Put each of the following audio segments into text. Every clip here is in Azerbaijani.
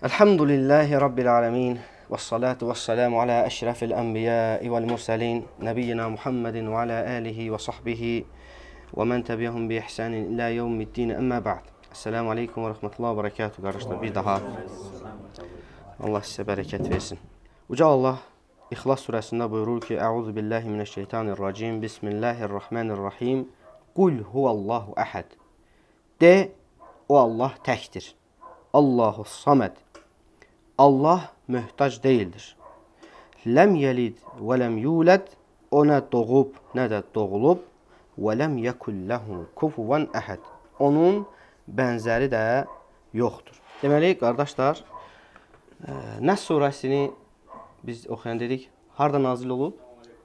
Elhamdülillahi Rabbil alemin. Və salatu və selamu alə əşrəfil ənbiyai vəl mürsəlin, nəbiyyina Muhammedin və alə əlihi və sahbihi və mən təbiyyəhum bi ihsanin ilə yevmiddin əmmə ba'd. Esselamu aleykum və rəhmətullahi və bərəkatuhu qardaşlar. Bir daha Allah sizə bərəkət versin. Uca Allah İxlas surəsində buyurur ki, Əuzu billahi minəşşeytanirracim, Bismillahirrahmanirrahim, Qul huvallahu əhəd. De, o Allah təkdir. Allahu saməd. Allah möhtac deyildir. Ləm yelid və ləm yulad o nə doğub, nə də doğulub və ləm yekul lehu kufuvan ahad. Onun bənzəri də yoxdur. Deməli, qardaşlar, e, Nəs surəsini biz oxuyan dedik, harda nazil olub?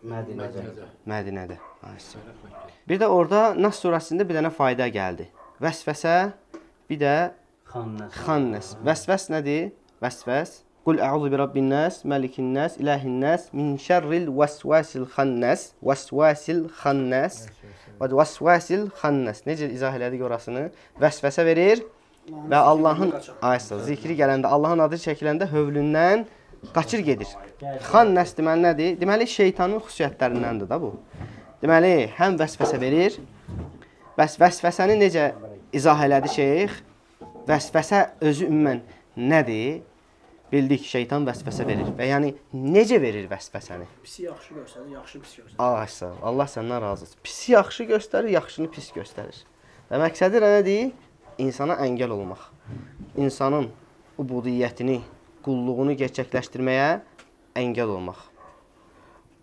Mədinədə. Mədinədə. Bir də orada Nəs surəsində bir dənə fayda gəldi. Vəsvəsə, bir də xannes. Xannes. Vəsvəs nədir? Vəsvəs. Qul əuzu bi rabbin nas, malikin nas, ilahin nas, min şerril vesvasil xannas, vesvasil xannas. Və vesvasil xannas. Necə izah elədik orasını? Vəsvəsə verir və Allahın ayəsi zikri gələndə, Allahın adı çəkiləndə hövlündən qaçır gedir. Xannas deməli nədir? Deməli şeytanın xüsusiyyətlərindəndir da bu. Deməli həm vəsvəsə verir. Bəs vəsvəsəni necə izah elədi şeyx? Vəsvəsə özü ümumən nədir? bildik şeytan vəsvəsə verir. Və yəni necə verir vəsvəsəni? Pisi yaxşı göstərir, yaxşı pis göstərir. Ağaçsa, Allah səndən razı olsun. Pisi yaxşı göstərir, yaxşını pis göstərir. Və məqsədi nədir? İnsana əngəl olmaq. İnsanın ubudiyyətini, qulluğunu gerçəkləşdirməyə əngəl olmaq.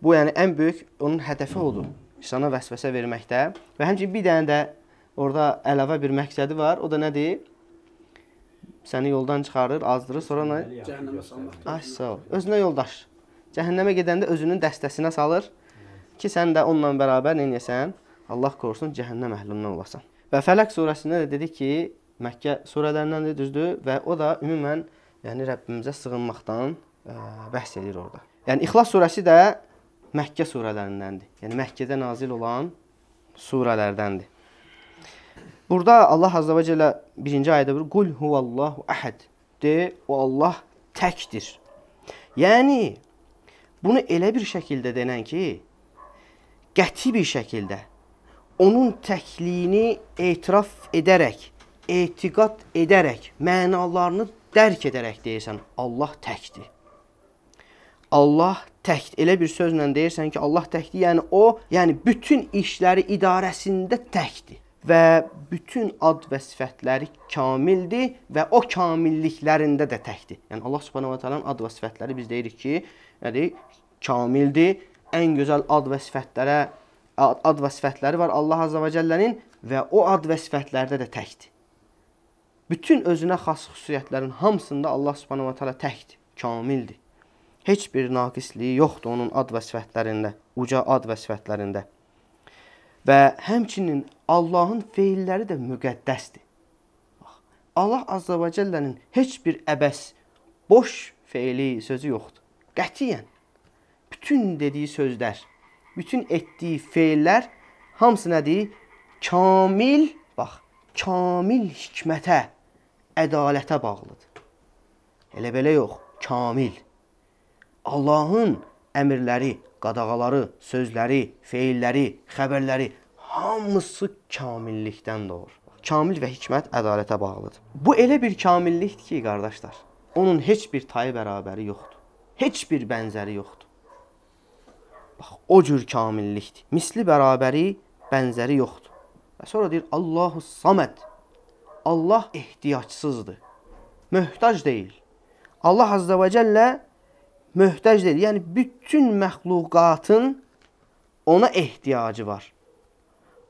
Bu yəni ən böyük onun hədəfi odur. İnsana vəsvəsə verməkdə. Və həmçinin bir dənə də orada əlavə bir məqsədi var. O da nədir? səni yoldan çıxarır, azdırır, sonra nə? Cəhənnəmə salmaq. Ah, sağ ol. Özünə yoldaş. Cəhənnəmə gedəndə özünün dəstəsinə salır ki, sən də onunla bərabər nə edəsən? Allah qorusun, cəhənnəm əhlindən olasan. Və Fələq surəsində də dedi ki, Məkkə surələrindəndir, düzdür? Və o da ümumən, yəni Rəbbimizə sığınmaqdan ə, e, bəhs edir orada. Yəni İxlas surəsi də Məkkə surələrindəndir. Yəni Məkkədə nazil olan surələrdəndir. Burada Allah Azza və Cəllə birinci ayədə bir Qul huvallahu əhəd de, o Allah təkdir. Yəni, bunu elə bir şəkildə denən ki, qəti bir şəkildə onun təkliyini etiraf edərək, etiqat edərək, mənalarını dərk edərək deyirsən, Allah təkdir. Allah təkdir. Elə bir sözlə deyirsən ki, Allah təkdir, yəni o, yəni bütün işləri idarəsində təkdir və bütün ad və sifətləri kamildir və o kamilliklərində də təkdir. Yəni Allah Subhanahu va Taala'nın ad və sifətləri biz deyirik ki, nədir? Yəni kamildir. Ən gözəl ad və sifətlərə ad və sifətləri var Allah Azza və Cəllənin və o ad və sifətlərdə də təkdir. Bütün özünə xas xüsusiyyətlərin hamısında Allah Subhanahu va Taala təkdir, kamildir. Heç bir naqisliyi yoxdur onun ad və sifətlərində, uca ad və sifətlərində. Və həmçinin Allahın feilləri də müqəddəsdir. Bax, Allah Azza və Cəllənin heç bir əbəs, boş feili, sözü yoxdur. Qətiyyən bütün dediyi sözlər, bütün etdiyi feillər hamısı nədir? Kamil, bax, kamil hikmətə, ədalətə bağlıdır. Elə belə yox, kamil. Allahın əmirləri, qadağaları, sözləri, feilləri, xəbərləri hamısı kamillikdən doğur. Kamil və hikmət ədalətə bağlıdır. Bu elə bir kamillikdir ki, qardaşlar, onun heç bir tayı bərabəri yoxdur. Heç bir bənzəri yoxdur. Bax, o cür kamillikdir. Misli bərabəri, bənzəri yoxdur. Və sonra deyir Allahu Saməd. Allah ehtiyacsızdır. Möhtac deyil. Allah Azza və Cəllə möhtəc deyil. Yəni bütün məxluqatın ona ehtiyacı var.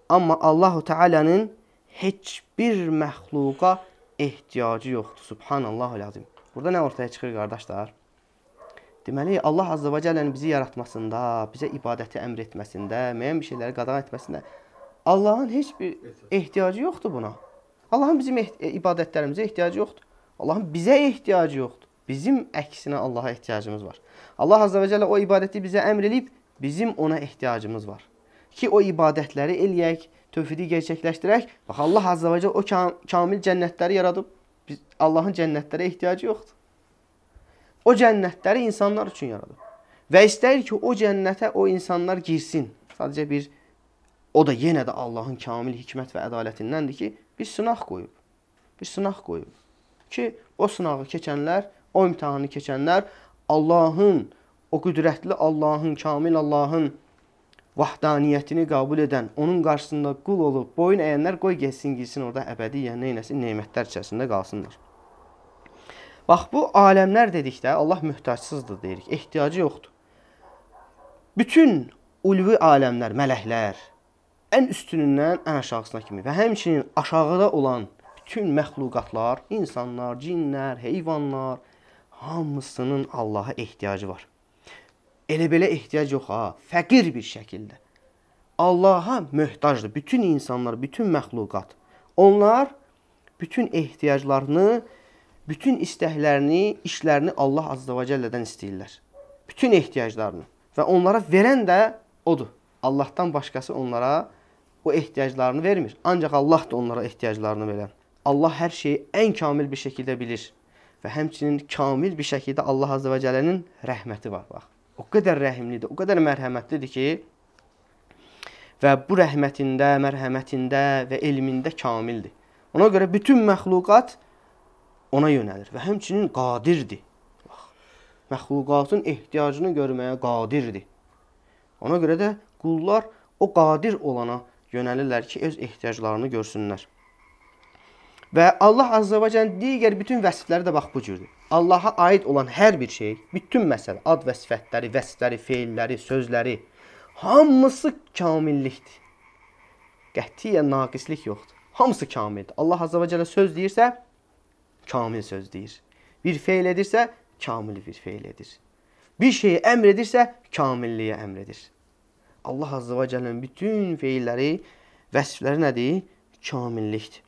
Amma Allahu Taala'nın heç bir məxluqa ehtiyacı yoxdur. Subhanallahu lazim. Burada nə ortaya çıxır qardaşlar? Deməli, Allah Azza və Cəllənin bizi yaratmasında, bizə ibadəti əmr etməsində, müəyyən bir şeyləri qadağan etməsində Allahın heç bir ehtiyacı yoxdur buna. Allahın bizim eht ibadətlərimizə ehtiyacı yoxdur. Allahın bizə ehtiyacı yoxdur. Bizim əksinə Allaha ehtiyacımız var. Allah Azza və Cəllə o ibadəti bizə əmr eləyib, bizim ona ehtiyacımız var. Ki, o ibadətləri eləyək, tövhidi gerçəkləşdirək. Bax, Allah Azza və Cəllə o kam kamil cənnətləri yaradıb. Biz, Allahın cənnətlərə ehtiyacı yoxdur. O cənnətləri insanlar üçün yaradıb. Və istəyir ki, o cənnətə o insanlar girsin. Sadəcə bir, o da yenə də Allahın kamil hikmət və ədalətindəndir ki, bir sınaq qoyub. Bir sınaq qoyub ki, o sınağı keçənlər o imtahanı keçənlər Allahın, o qüdrətli Allahın, kamil Allahın vahdaniyyətini qəbul edən, onun qarşısında qul olub boyun əyənlər qoy getsin, gitsin orada əbədiyyən neynəsin, nemətlər içərisində qalsınlar. Bax, bu aləmlər dedikdə Allah mühtacsızdır deyirik, ehtiyacı yoxdur. Bütün ulvi aləmlər, mələklər, ən üstünündən ən aşağısına kimi və həmçinin aşağıda olan bütün məxluqatlar, insanlar, cinlər, heyvanlar, hamısının Allaha ehtiyacı var. Elə belə ehtiyac yox ha, fəqir bir şəkildə. Allaha möhtacdır bütün insanlar, bütün məxluqat. Onlar bütün ehtiyaclarını, bütün istəklərini, işlərini Allah Azza və Cəllədən istəyirlər. Bütün ehtiyaclarını və onlara verən də odur. Allahdan başqası onlara o ehtiyaclarını vermir. Ancaq Allah da onlara ehtiyaclarını verər. Allah hər şeyi ən kamil bir şəkildə bilir və həmçinin kamil bir şəkildə Allah Azza və Cəllənin rəhməti var. Bax, o qədər rəhimlidir, o qədər mərhəmətlidir ki, və bu rəhmətində, mərhəmətində və elmində kamildir. Ona görə bütün məxluqat ona yönəlir və həmçinin qadirdir. Bax, məxluqatın ehtiyacını görməyə qadirdir. Ona görə də qullar o qadir olana yönəlirlər ki, öz ehtiyaclarını görsünlər. Və Allah Azərbaycan digər bütün vəsifləri də bax bu cürdür. Allaha aid olan hər bir şey, bütün məsələ, ad və sifətləri, vəsifləri, feilləri, sözləri hamısı kamillikdir. Qətiyyən naqislik yoxdur. Hamısı kamildir. Allah Azərbaycana söz deyirsə, kamil söz deyir. Bir feil edirsə, kamil bir feil edir. Bir şeyi əmr edirsə, kamilliyə əmr edir. Allah Azərbaycanın bütün feilləri, vəsifləri nədir? Kamillikdir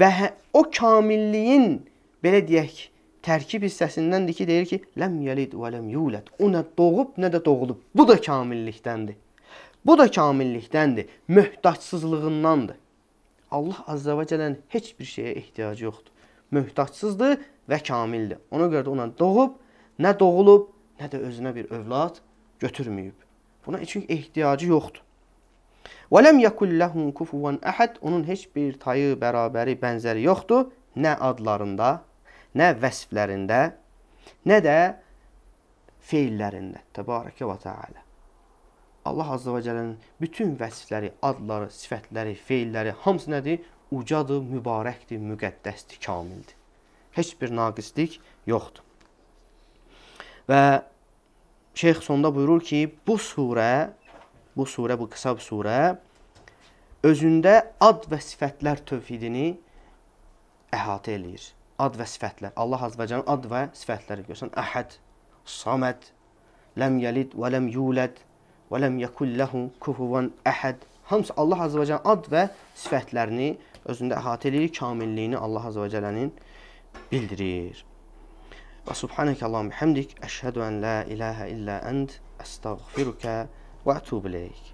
və hə, o kamilliyin belə deyək tərkib hissəsindəndir ki, deyir ki, ləm yəlid və ləm yulad. O nə doğub, nə də doğulub. Bu da kamillikdəndir. Bu da kamillikdəndir, möhtacsızlığındandır. Allah Azza və Cəllənin heç bir şeyə ehtiyacı yoxdur. Möhtacsızdır və kamildir. Ona görə də ona doğub, nə doğulub, nə də özünə bir övlad götürməyib. Buna üçün ehtiyacı yoxdur. Və ləm yekun lehum kufuwan ahad. Onun heç bir tayı, bərabəri, bənzəri yoxdur, nə adlarında, nə vəsflərində, nə də feillərində. Təbarəkə və təala. Allah Azza və Cəllənin bütün vəsfləri, adları, sifətləri, feilləri hamısı nədir? Ucadır, mübarəkdir, müqəddəsdir, kamildir. Heç bir naqislik yoxdur. Və şeyx sonda buyurur ki, bu surə bu surə, bu qısa bir surə özündə ad və sifətlər tövhidini əhatə eləyir. Ad və sifətlər. Allah Azərbaycanın Cəllənin ad və sifətləri görsən. Əhəd, Saməd, Ləm yəlid və ləm yuləd və ləm yekul lehu kufuvan əhəd. Hamısı Allah Azərbaycanın Cəllənin ad və sifətlərini özündə əhatə eləyir, kamilliyini Allah Azərbaycanın bildirir. Və subhanəkə Allahum bihamdik, əşhədu ən la ilahə illə ənd, əstəğfiruka وأتوب إليك